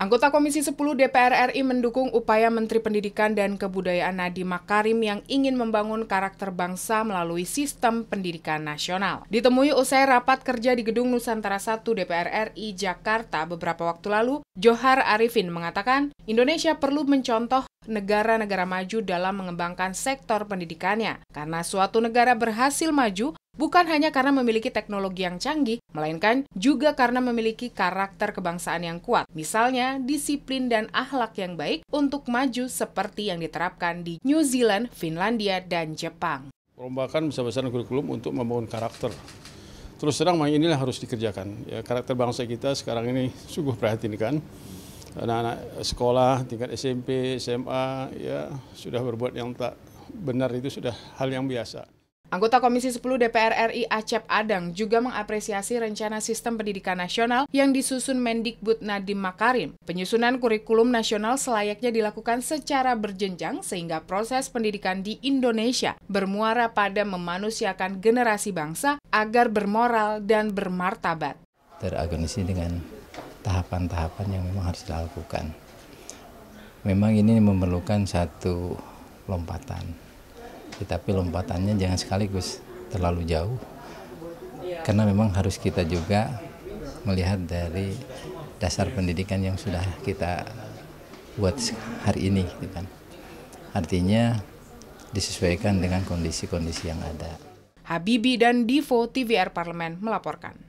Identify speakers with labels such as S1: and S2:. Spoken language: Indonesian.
S1: Anggota Komisi 10 DPR RI mendukung upaya Menteri Pendidikan dan Kebudayaan Nadiem Makarim yang ingin membangun karakter bangsa melalui sistem pendidikan nasional. Ditemui usai rapat kerja di Gedung Nusantara 1 DPR RI Jakarta beberapa waktu lalu, Johar Arifin mengatakan, Indonesia perlu mencontoh negara-negara maju dalam mengembangkan sektor pendidikannya. Karena suatu negara berhasil maju, Bukan hanya karena memiliki teknologi yang canggih, melainkan juga karena memiliki karakter kebangsaan yang kuat, misalnya disiplin dan ahlak yang baik untuk maju seperti yang diterapkan di New Zealand, Finlandia, dan Jepang.
S2: Perombakan besar-besaran kurikulum untuk membangun karakter. Terus terang, inilah harus dikerjakan. Ya, karakter bangsa kita sekarang ini sungguh prihatinkan anak-anak sekolah tingkat SMP, SMA ya sudah berbuat yang tak benar itu sudah hal yang biasa.
S1: Anggota Komisi 10 DPR RI Acep Adang juga mengapresiasi rencana sistem pendidikan nasional yang disusun Mendikbud Nadiem Makarim. Penyusunan kurikulum nasional selayaknya dilakukan secara berjenjang sehingga proses pendidikan di Indonesia bermuara pada memanusiakan generasi bangsa agar bermoral dan bermartabat.
S3: Terorganisasi dengan tahapan-tahapan yang memang harus dilakukan. Memang ini memerlukan satu lompatan tetapi ya, lompatannya jangan sekaligus terlalu jauh karena memang harus kita juga melihat dari dasar pendidikan yang sudah kita buat hari ini gitu kan artinya disesuaikan dengan kondisi-kondisi yang ada
S1: Habibi dan Divo TVR Parlemen melaporkan